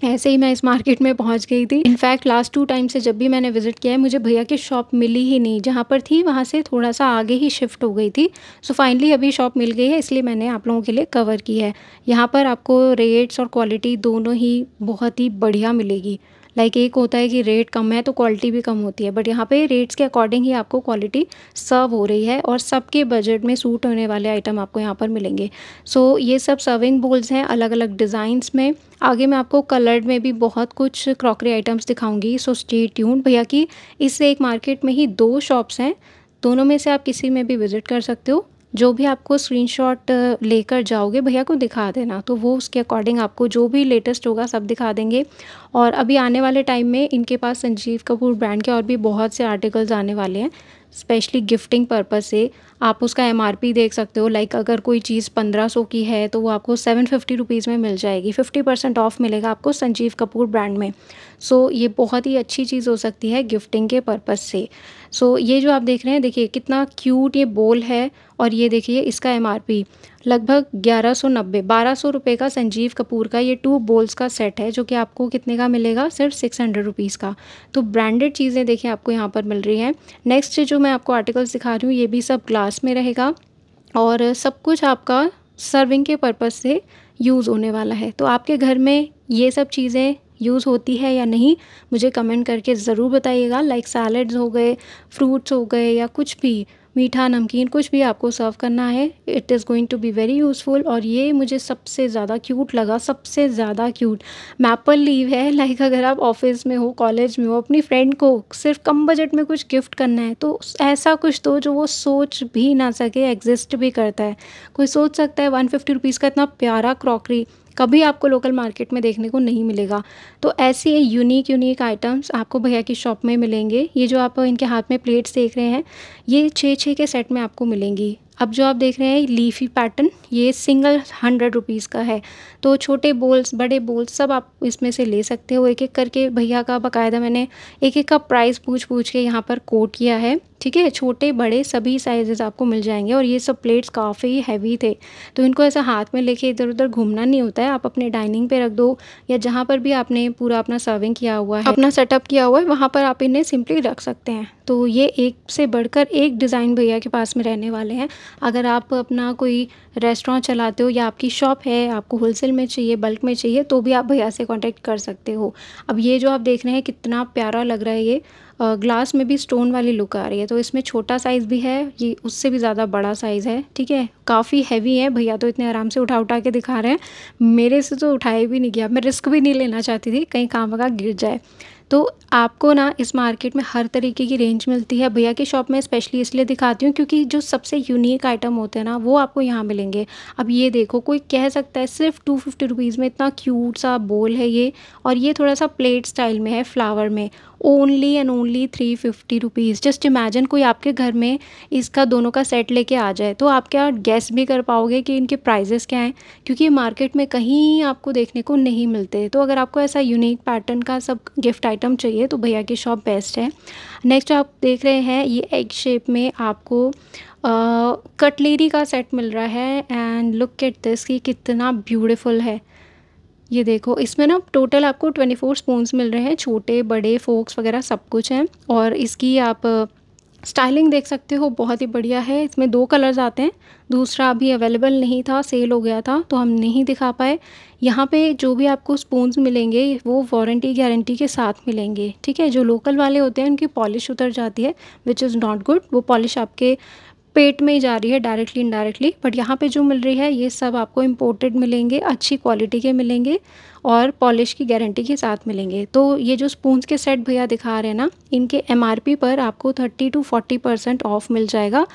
ऐसे ही मैं इस मार्केट में पहुंच गई थी इनफैक्ट लास्ट टू टाइम से जब भी मैंने विजिट किया है मुझे भैया की शॉप मिली ही नहीं जहाँ पर थी वहाँ से थोड़ा सा आगे ही शिफ्ट हो गई थी सो so फाइनली अभी शॉप मिल गई है इसलिए मैंने आप लोगों के लिए कवर की है यहाँ पर आपको रेट्स और क्वालिटी दोनों ही बहुत ही बढ़िया मिलेगी लाइक एक होता है कि रेट कम है तो क्वालिटी भी कम होती है बट यहाँ पे रेट्स के अकॉर्डिंग ही आपको क्वालिटी सर्व हो रही है और सबके बजट में सूट होने वाले आइटम आपको यहाँ पर मिलेंगे सो so, ये सब सर्विंग बोल्स हैं अलग अलग डिज़ाइंस में आगे मैं आपको कलर्ड में भी बहुत कुछ क्रॉकरी आइटम्स दिखाऊंगी सो स्टे ट्यून भैया की इस एक मार्केट में ही दो शॉप्स हैं दोनों में से आप किसी में भी विज़िट कर सकते हो जो भी आपको स्क्रीनशॉट लेकर जाओगे भैया को दिखा देना तो वो उसके अकॉर्डिंग आपको जो भी लेटेस्ट होगा सब दिखा देंगे और अभी आने वाले टाइम में इनके पास संजीव कपूर ब्रांड के और भी बहुत से आर्टिकल्स आने वाले हैं स्पेशली गिफ्टिंग पर्पज़ से आप उसका एम देख सकते हो लाइक अगर कोई चीज़ पंद्रह सौ की है तो वो आपको सेवन फिफ्टी रुपीज़ में मिल जाएगी फिफ्टी परसेंट ऑफ़ मिलेगा आपको संजीव कपूर ब्रांड में सो so, ये बहुत ही अच्छी चीज़ हो सकती है गिफ्टिंग के पर्पज़ से सो so, ये जो आप देख रहे हैं देखिए कितना क्यूट ये बोल है और ये देखिए इसका एम लगभग ग्यारह सौ नब्बे बारह सौ रुपये का संजीव कपूर का ये टू बोल्स का सेट है जो कि आपको कितने का मिलेगा सिर्फ सिक्स हंड्रेड रुपीज़ का तो ब्रांडेड चीज़ें देखिए आपको यहाँ पर मिल रही हैं नेक्स्ट जो मैं आपको आर्टिकल्स दिखा रही हूँ ये भी सब ग्लास में रहेगा और सब कुछ आपका सर्विंग के पर्पज़ से यूज़ होने वाला है तो आपके घर में ये सब चीज़ें यूज़ होती है या नहीं मुझे कमेंट करके ज़रूर बताइएगा लाइक सैलड्स हो गए फ्रूट्स हो गए या कुछ भी मीठा नमकीन कुछ भी आपको सर्व करना है it is going to be very useful और ये मुझे सबसे ज़्यादा क्यूट लगा सबसे ज़्यादा क्यूट मैपल लीव है लाइक अगर आप ऑफिस में हो कॉलेज में हो अपनी फ्रेंड को सिर्फ कम बजट में कुछ गिफ्ट करना है तो ऐसा कुछ तो जो वो सोच भी ना सके एग्जिस्ट भी करता है कोई सोच सकता है वन फिफ्टी रुपीज़ का इतना प्यारा क्रॉकरी कभी आपको लोकल मार्केट में देखने को नहीं मिलेगा तो ऐसे यूनिक यूनिक आइटम्स आपको भैया की शॉप में मिलेंगे ये जो आप इनके हाथ में प्लेट्स देख रहे हैं ये छः छः के सेट में आपको मिलेंगी अब जो आप देख रहे हैं लीफी पैटर्न ये सिंगल हंड्रेड रुपीज़ का है तो छोटे बोल्स बड़े बोल्स सब आप इसमें से ले सकते हो एक एक करके भैया का बकायदा मैंने एक एक का प्राइस पूछ पूछ के यहाँ पर कोट किया है ठीक है छोटे बड़े सभी साइजेस आपको मिल जाएंगे और ये सब प्लेट्स काफ़ी हैवी थे तो इनको ऐसा हाथ में लेके इधर उधर घूमना नहीं होता है आप अपने डाइनिंग पे रख दो या जहाँ पर भी आपने पूरा अपना सर्विंग किया हुआ है अपना सेटअप किया हुआ है वहाँ पर आप इन्हें सिंपली रख सकते हैं तो ये एक से बढ़कर एक डिज़ाइन भैया के पास में रहने वाले हैं अगर आप अपना कोई रेस्टोरेंट चलाते हो या आपकी शॉप है आपको होलसेल में चाहिए बल्क में चाहिए तो भी आप भैया से कॉन्टेक्ट कर सकते हो अब ये जो आप देख रहे हैं कितना प्यारा लग रहा है ये ग्लास में भी स्टोन वाली लुक आ रही है तो इसमें छोटा साइज़ भी है ये उससे भी ज़्यादा बड़ा साइज़ है ठीक है काफ़ी हैवी है भैया तो इतने आराम से उठा उठा के दिखा रहे हैं मेरे से तो उठाए भी नहीं गया मैं रिस्क भी नहीं लेना चाहती थी कहीं काम वगैरह गिर जाए तो आपको ना इस मार्केट में हर तरीके की रेंज मिलती है भैया की शॉप में स्पेशली इसलिए दिखाती हूँ क्योंकि जो सबसे यूनिक आइटम होते हैं ना वो आपको यहाँ मिलेंगे अब ये देखो कोई कह सकता है सिर्फ टू फिफ्टी रुपीज़ में इतना क्यूट सा बोल है ये और ये थोड़ा सा प्लेट स्टाइल में है फ्लावर में only and only three fifty rupees just imagine कोई आपके घर में इसका दोनों का सेट लेके आ जाए तो आप क्या गैस भी कर पाओगे कि इनके प्राइजेस क्या हैं क्योंकि ये मार्केट में कहीं आपको देखने को नहीं मिलते तो अगर आपको ऐसा यूनिक पैटर्न का सब गिफ्ट आइटम चाहिए तो भैया की शॉप बेस्ट है नेक्स्ट आप देख रहे हैं ये एग शेप में आपको कटलेरी का सेट मिल रहा है एंड लुक एट दिस कि कितना ब्यूटिफुल है ये देखो इसमें ना टोटल आपको 24 स्पून्स मिल रहे हैं छोटे बड़े फोक्स वगैरह सब कुछ हैं और इसकी आप स्टाइलिंग देख सकते हो बहुत ही बढ़िया है इसमें दो कलर्स आते हैं दूसरा अभी अवेलेबल नहीं था सेल हो गया था तो हम नहीं दिखा पाए यहाँ पे जो भी आपको स्पून्स मिलेंगे वो वारंटी गारंटी के साथ मिलेंगे ठीक है जो लोकल वाले होते हैं उनकी पॉलिश उतर जाती है विच इज़ नॉट गुड वो पॉलिश आपके पेट में ही जा रही है डायरेक्टली इनडायरेक्टली बट यहाँ पे जो मिल रही है ये सब आपको इम्पोर्टेड मिलेंगे अच्छी क्वालिटी के मिलेंगे और पॉलिश की गारंटी के साथ मिलेंगे तो ये जो स्पून्स के सेट भैया दिखा रहे हैं ना इनके एम पर आपको thirty two forty percent off मिल जाएगा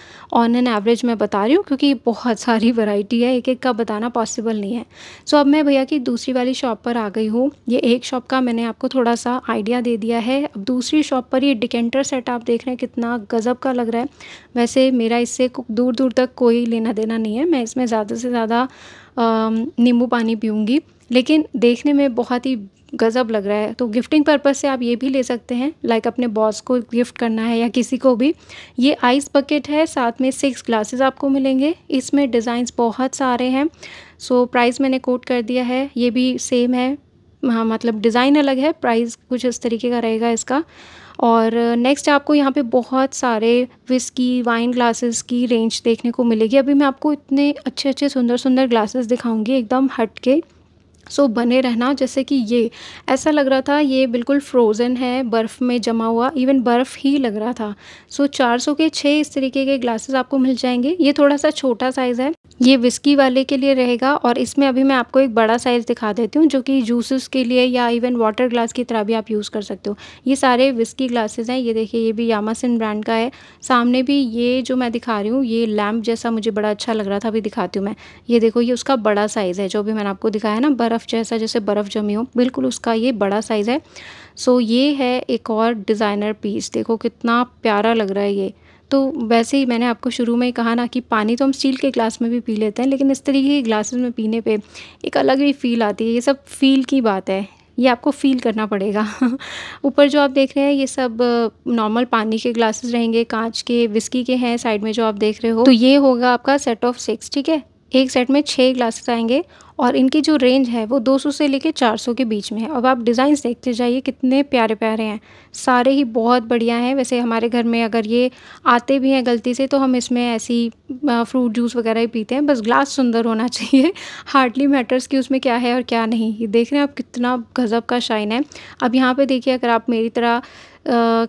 ऑन एन एवरेज मैं बता रही हूँ क्योंकि बहुत सारी वैरायटी है एक एक का बताना पॉसिबल नहीं है सो अब मैं भैया की दूसरी वाली शॉप पर आ गई हूँ ये एक शॉप का मैंने आपको थोड़ा सा आइडिया दे दिया है अब दूसरी शॉप पर ये डिकेंटर सेट आप देख रहे हैं कितना गज़ब का लग रहा है वैसे मेरा इससे दूर दूर तक कोई लेना देना नहीं है मैं इसमें ज़्यादा से ज़्यादा नींबू पानी पीऊँगी लेकिन देखने में बहुत ही गज़ब लग रहा है तो गिफ्टिंग पर्पज़ से आप ये भी ले सकते हैं लाइक अपने बॉस को गिफ्ट करना है या किसी को भी ये आइस बकेट है साथ में सिक्स ग्लासेस आपको मिलेंगे इसमें डिज़ाइंस बहुत सारे हैं सो प्राइस मैंने कोट कर दिया है ये भी सेम है हाँ मतलब डिज़ाइन अलग है प्राइस कुछ इस तरीके का रहेगा इसका और नेक्स्ट आपको यहाँ पे बहुत सारे विस्की वाइन ग्लासेस की रेंज देखने को मिलेगी अभी मैं आपको इतने अच्छे अच्छे सुंदर सुंदर ग्लासेस दिखाऊंगी एकदम हट के सो so, बने रहना जैसे कि ये ऐसा लग रहा था ये बिल्कुल फ्रोज़न है बर्फ़ में जमा हुआ इवन बर्फ़ ही लग रहा था सो so, 400 के छः इस तरीके के ग्लासेस आपको मिल जाएंगे ये थोड़ा सा छोटा साइज़ है ये विस्की वाले के लिए रहेगा और इसमें अभी मैं आपको एक बड़ा साइज़ दिखा देती हूँ जो कि जूसेस के लिए या इवन वाटर ग्लास की तरह भी आप यूज़ कर सकते हो ये सारे विस्की ग्लासेस हैं ये देखिए ये भी यामासिन ब्रांड का है सामने भी ये जो मैं दिखा रही हूँ ये लैम्प जैसा मुझे बड़ा अच्छा लग रहा था अभी दिखाती हूँ मैं ये देखो ये उसका बड़ा साइज़ है जो भी मैंने आपको दिखाया ना बर्फ बर्फ़ जैसा जैसे बर्फ़ जमी हो बिल्कुल उसका ये बड़ा साइज़ है सो ये है एक और डिज़ाइनर पीस देखो कितना प्यारा लग रहा है ये तो वैसे ही मैंने आपको शुरू में ही कहा ना कि पानी तो हम स्टील के ग्लास में भी पी लेते हैं लेकिन इस तरीके के ग्लासेस में पीने पे एक अलग ही फ़ील आती है ये सब फ़ील की बात है ये आपको फ़ील करना पड़ेगा [laughs] ऊपर जो आप देख रहे हैं ये सब नॉर्मल पानी के ग्लासेस रहेंगे कांच के विस्की के हैं साइड में जो आप देख रहे हो तो ये होगा आपका सेट ऑफ सिक्स ठीक है एक सेट में छः ग्लासेस आएंगे और इनकी जो रेंज है वो 200 से लेके 400 के बीच में है अब आप डिज़ाइंस देखते जाइए कितने प्यारे प्यारे हैं सारे ही बहुत बढ़िया हैं वैसे हमारे घर में अगर ये आते भी हैं गलती से तो हम इसमें ऐसी फ्रूट जूस वगैरह ही पीते हैं बस ग्लास सुंदर होना चाहिए हार्डली मैटर्स कि उसमें क्या है और क्या नहीं ये देख रहे हैं आप कितना गज़ब का शाइन है अब यहाँ पर देखिए अगर आप मेरी तरह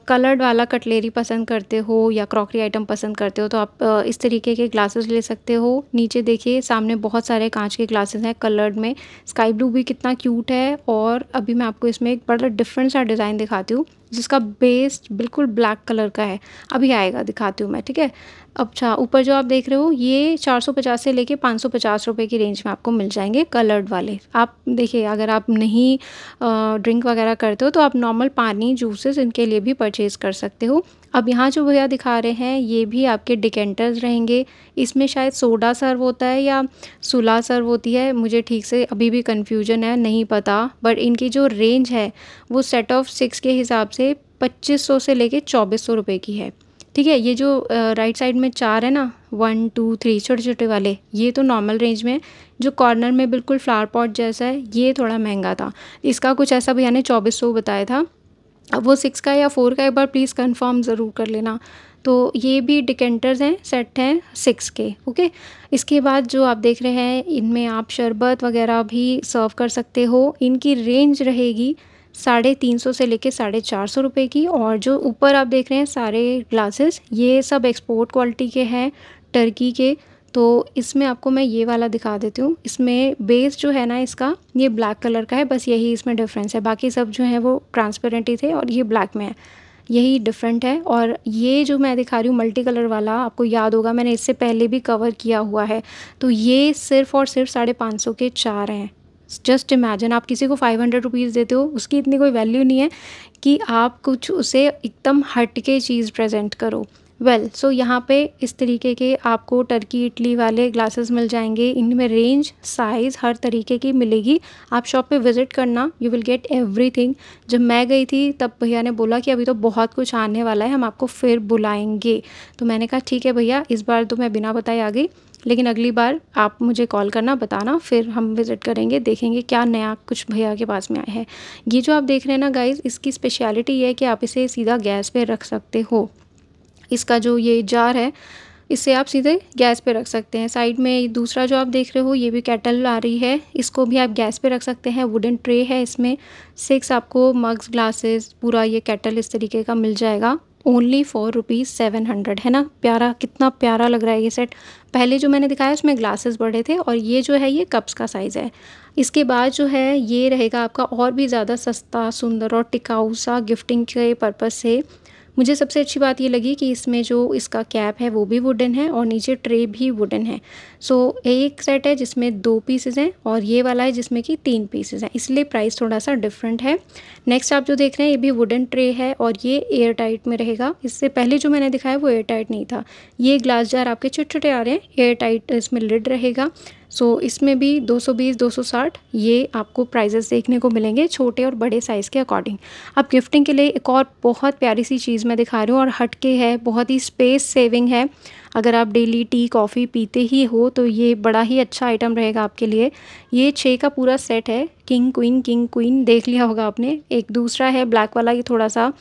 कलर्ड वाला कटलेरी पसंद करते हो या क्रॉकरी आइटम पसंद करते हो तो आप आ, इस तरीके के ग्लासेस ले सकते हो नीचे देखिए सामने बहुत सारे कांच के ग्लासेस हैं कलर्ड में स्काई ब्लू भी कितना क्यूट है और अभी मैं आपको इसमें एक बड़ा डिफरेंट सा डिज़ाइन दिखाती हूँ जिसका बेस बिल्कुल ब्लैक कलर का है अभी आएगा दिखाती हूँ मैं ठीक है अच्छा ऊपर जो आप देख रहे हो ये 450 से लेके 550 रुपए की रेंज में आपको मिल जाएंगे कलर्ड वाले आप देखिए अगर आप नहीं ड्रिंक वगैरह करते हो तो आप नॉर्मल पानी जूसेस इनके लिए भी परचेज़ कर सकते हो अब यहाँ जो भैया दिखा रहे हैं ये भी आपके डिकेंटर्स रहेंगे इसमें शायद सोडा सर्व होता है या सुला सर्व होती है मुझे ठीक से अभी भी कन्फ्यूजन है नहीं पता बट इनकी जो रेंज है वो सेट ऑफ सिक्स के हिसाब से पच्चीस सौ से लेके चौबीस सौ रुपये की है ठीक है ये जो राइट साइड में चार है ना वन टू थ्री छोटे छोटे वाले ये तो नॉर्मल रेंज में जो कॉर्नर में बिल्कुल फ्लावर पॉट जैसा है ये थोड़ा महंगा था इसका कुछ ऐसा भैया ने चौबीस सौ बताया था अब वो सिक्स का या फोर का एक बार प्लीज़ कंफर्म ज़रूर कर लेना तो ये भी डिकेंटर्स हैं सेट हैं सिक्स के ओके इसके बाद जो आप देख रहे हैं इनमें आप शरबत वगैरह भी सर्व कर सकते हो इनकी रेंज रहेगी साढ़े तीन सौ से लेके साढ़े चार सौ रुपये की और जो ऊपर आप देख रहे हैं सारे ग्लासेस ये सब एक्सपोर्ट क्वालिटी के हैं टर्की के तो इसमें आपको मैं ये वाला दिखा देती हूँ इसमें बेस जो है ना इसका ये ब्लैक कलर का है बस यही इसमें डिफरेंस है बाकी सब जो है वो ट्रांसपेरेंट ही थे और ये ब्लैक में है यही डिफरेंट है और ये जो मैं दिखा रही हूँ मल्टी कलर वाला आपको याद होगा मैंने इससे पहले भी कवर किया हुआ है तो ये सिर्फ़ और सिर्फ साढ़े पाँच सौ के चार हैं जस्ट इमेजिन आप किसी को फाइव हंड्रेड रुपीज़ देते हो उसकी इतनी कोई वैल्यू नहीं है कि आप कुछ उसे एकदम हट के चीज़ प्रेजेंट करो वेल well, सो so यहाँ पे इस तरीके के आपको टर्की इडली वाले ग्लासेस मिल जाएंगे इनमें रेंज साइज़ हर तरीके की मिलेगी आप शॉप पे विज़िट करना यू विल गेट एवरीथिंग जब मैं गई थी तब भैया ने बोला कि अभी तो बहुत कुछ आने वाला है हम आपको फिर बुलाएंगे तो मैंने कहा ठीक है भैया इस बार तो मैं बिना बताए आ गई लेकिन अगली बार आप मुझे कॉल करना बताना फिर हम विज़िट करेंगे देखेंगे क्या नया कुछ भैया के पास में आया है ये जो आप देख रहे हैं ना गाइज़ इसकी स्पेशलिटी ये है कि आप इसे सीधा गैस पर रख सकते हो इसका जो ये जार है इसे आप सीधे गैस पे रख सकते हैं साइड में दूसरा जो आप देख रहे हो ये भी कैटल आ रही है इसको भी आप गैस पे रख सकते हैं वुडन ट्रे है इसमें सिक्स आपको मग्स ग्लासेस पूरा ये कैटल इस तरीके का मिल जाएगा only four rupees seven hundred है ना प्यारा कितना प्यारा लग रहा है ये सेट पहले जो मैंने दिखाया उसमें ग्लासेस बड़े थे और ये जो है ये कप्स का साइज़ है इसके बाद जो है ये रहेगा आपका और भी ज़्यादा सस्ता सुंदर और टिकाऊ सा गिफ्टिंग के पर्पज़ से मुझे सबसे अच्छी बात ये लगी कि इसमें जो इसका कैप है वो भी वुडन है और नीचे ट्रे भी वुडन है सो so, एक सेट है जिसमें दो पीसेज हैं और ये वाला है जिसमें कि तीन पीसेज हैं इसलिए प्राइस थोड़ा सा डिफरेंट है नेक्स्ट आप जो देख रहे हैं ये भी वुडन ट्रे है और ये एयर टाइट में रहेगा इससे पहले जो मैंने दिखाया वो एयर टाइट नहीं था ये ग्लास जार आपके छोटे छोटे आ रहे हैं एयर टाइट इसमें लिड रहेगा सो so, इसमें भी 220 260 ये आपको प्राइजेस देखने को मिलेंगे छोटे और बड़े साइज़ के अकॉर्डिंग अब गिफ्टिंग के लिए एक और बहुत प्यारी सी चीज़ मैं दिखा रही हूँ और हट के है बहुत ही स्पेस सेविंग है अगर आप डेली टी कॉफ़ी पीते ही हो तो ये बड़ा ही अच्छा आइटम रहेगा आपके लिए ये छः का पूरा सेट है किंग क्वीन किंग क्वीन देख लिया होगा आपने एक दूसरा है ब्लैक वाला ये थोड़ा सा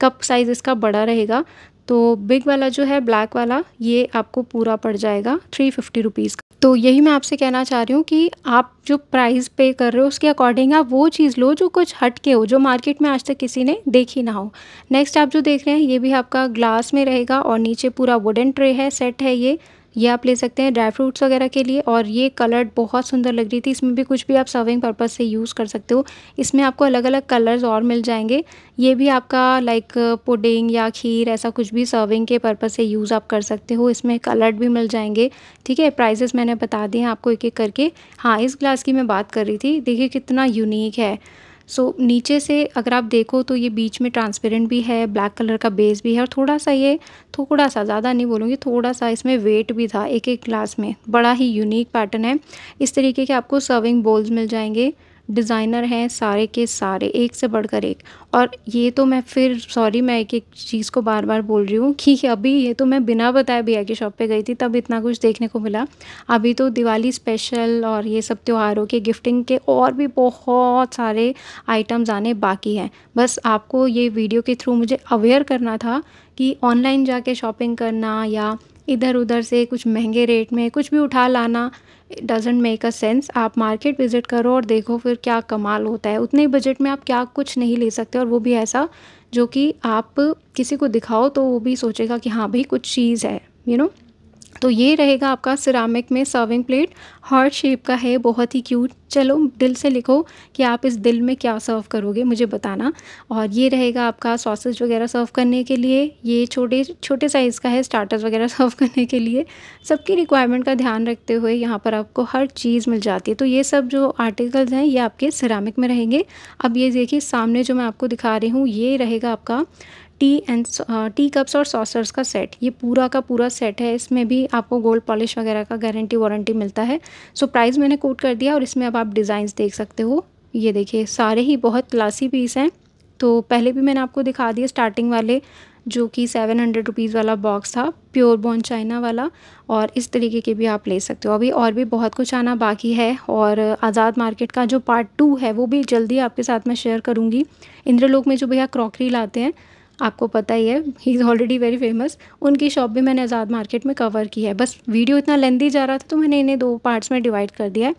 कप साइज़ इसका बड़ा रहेगा तो बिग वाला जो है ब्लैक वाला ये आपको पूरा पड़ जाएगा थ्री फिफ्टी रुपीज़ का तो यही मैं आपसे कहना चाह रही हूँ कि आप जो प्राइस पे कर रहे हो उसके अकॉर्डिंग आप वो चीज़ लो जो कुछ हट के हो जो मार्केट में आज तक किसी ने देखी ना हो नेक्स्ट आप जो देख रहे हैं ये भी आपका ग्लास में रहेगा और नीचे पूरा वुडन ट्रे है सेट है ये ये आप ले सकते हैं ड्राई फ्रूट्स वगैरह के लिए और ये कलर्ड बहुत सुंदर लग रही थी इसमें भी कुछ भी आप सर्विंग पर्पज़ से यूज़ कर सकते हो इसमें आपको अलग अलग कलर्स और मिल जाएंगे ये भी आपका लाइक पुडिंग या खीर ऐसा कुछ भी सर्विंग के पर्पज़ से यूज़ आप कर सकते हो इसमें कलर्ड भी मिल जाएंगे ठीक है प्राइजेस मैंने बता दिए हैं आपको एक एक करके हाँ इस ग्लास की मैं बात कर रही थी देखिए कितना यूनिक है सो so, नीचे से अगर आप देखो तो ये बीच में ट्रांसपेरेंट भी है ब्लैक कलर का बेस भी है और थोड़ा सा ये थोड़ा सा ज़्यादा नहीं बोलूँगी थोड़ा सा इसमें वेट भी था एक एक ग्लास में बड़ा ही यूनिक पैटर्न है इस तरीके के आपको सर्विंग बोल्स मिल जाएंगे डिज़ाइनर हैं सारे के सारे एक से बढ़कर एक और ये तो मैं फिर सॉरी मैं एक एक चीज़ को बार बार बोल रही हूँ कि अभी ये तो मैं बिना बताए भैया की शॉप पे गई थी तब इतना कुछ देखने को मिला अभी तो दिवाली स्पेशल और ये सब त्योहारों के गिफ्टिंग के और भी बहुत सारे आइटम्स आने बाकी हैं बस आपको ये वीडियो के थ्रू मुझे अवेयर करना था कि ऑनलाइन जाके शॉपिंग करना या इधर उधर से कुछ महंगे रेट में कुछ भी उठा लाना डजेंट मेक अ सेंस आप मार्केट विज़िट करो और देखो फिर क्या कमाल होता है उतने बजट में आप क्या कुछ नहीं ले सकते और वो भी ऐसा जो कि आप किसी को दिखाओ तो वो भी सोचेगा कि हाँ भाई कुछ चीज़ है यू you नो know? तो ये रहेगा आपका सिरामिक में सर्विंग प्लेट हार्ट शेप का है बहुत ही क्यूट चलो दिल से लिखो कि आप इस दिल में क्या सर्व करोगे मुझे बताना और ये रहेगा आपका सॉसेज वगैरह सर्व करने के लिए ये छोटे छोटे साइज़ का है स्टार्टर्स वगैरह सर्व [laughs] करने के लिए सबकी रिक्वायरमेंट का ध्यान रखते हुए यहाँ पर आपको हर चीज़ मिल जाती है तो ये सब जो आर्टिकल्स हैं ये आपके सिरामिक में रहेंगे अब ये देखिए सामने जो मैं आपको दिखा रही हूँ ये रहेगा आपका टी एंड टी कप्स और सॉसर्स का सेट ये पूरा का पूरा सेट है इसमें भी आपको गोल्ड पॉलिश वगैरह का गारंटी वारंटी मिलता है सो so, प्राइस मैंने कोट कर दिया और इसमें अब आप डिज़ाइंस देख सकते हो ये देखिए सारे ही बहुत क्लासी पीस हैं तो पहले भी मैंने आपको दिखा दिए स्टार्टिंग वाले जो कि सेवन हंड्रेड रुपीज़ वाला बॉक्स था प्योर बोन चाइना वाला और इस तरीके के भी आप ले सकते हो अभी और भी बहुत कुछ आना बाकी है और आज़ाद मार्केट का जो पार्ट टू है वो भी जल्दी आपके साथ मैं शेयर करूँगी इंद्रलोक में जो भैया क्रॉकरी लाते हैं आपको पता ही है he is already very famous उनकी शॉप भी मैंने आज़ाद मार्केट में कवर की है बस वीडियो इतना लेंदी जा रहा था तो मैंने इन्हें दो पार्ट्स में डिवाइड कर दिया है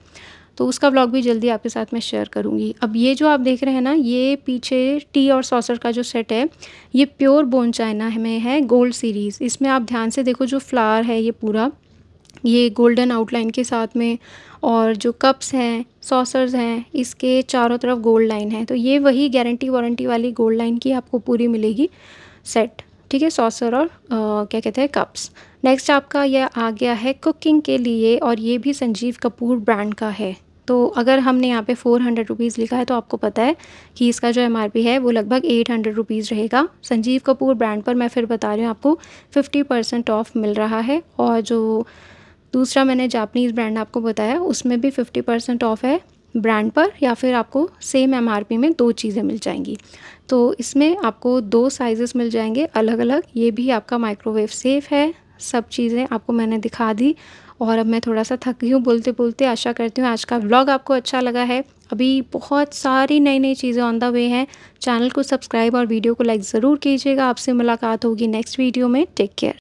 तो उसका ब्लॉग भी जल्दी आपके साथ मैं शेयर करूँगी अब ये जो आप देख रहे हैं ना ये पीछे टी और सॉसर का जो सेट है ये प्योर बोन चाइना में है गोल्ड सीरीज़ इसमें आप ध्यान से देखो जो फ्लावर है ये पूरा ये गोल्डन आउटलाइन के साथ में और जो कप्स हैं सॉसर्स हैं इसके चारों तरफ गोल्ड लाइन है तो ये वही गारंटी वारंटी वाली गोल्ड लाइन की आपको पूरी मिलेगी सेट ठीक है सॉसर और आ, क्या कहते हैं कप्स नेक्स्ट आपका यह आ गया है कुकिंग के लिए और ये भी संजीव कपूर ब्रांड का है तो अगर हमने यहाँ पे फ़ोर हंड्रेड रुपीज़ लिखा है तो आपको पता है कि इसका जो एम है वो लगभग एट हंड्रेड रुपीज़ रहेगा संजीव कपूर ब्रांड पर मैं फिर बता रही हूँ आपको फिफ्टी परसेंट ऑफ मिल रहा है और जो दूसरा मैंने जापनीज़ ब्रांड आपको बताया उसमें भी फिफ्टी परसेंट ऑफ़ है ब्रांड पर या फिर आपको सेम एम में दो चीज़ें मिल जाएंगी तो इसमें आपको दो साइज़ मिल जाएंगे अलग अलग ये भी आपका माइक्रोवेव सेफ़ है सब चीज़ें आपको मैंने दिखा दी और अब मैं थोड़ा सा थक गई हूँ बोलते बोलते आशा करती हूँ आज का व्लॉग आपको अच्छा लगा है अभी बहुत सारी नई नई चीज़ें ऑन द वे हैं चैनल को सब्सक्राइब और वीडियो को लाइक ज़रूर कीजिएगा आपसे मुलाकात होगी नेक्स्ट वीडियो में टेक केयर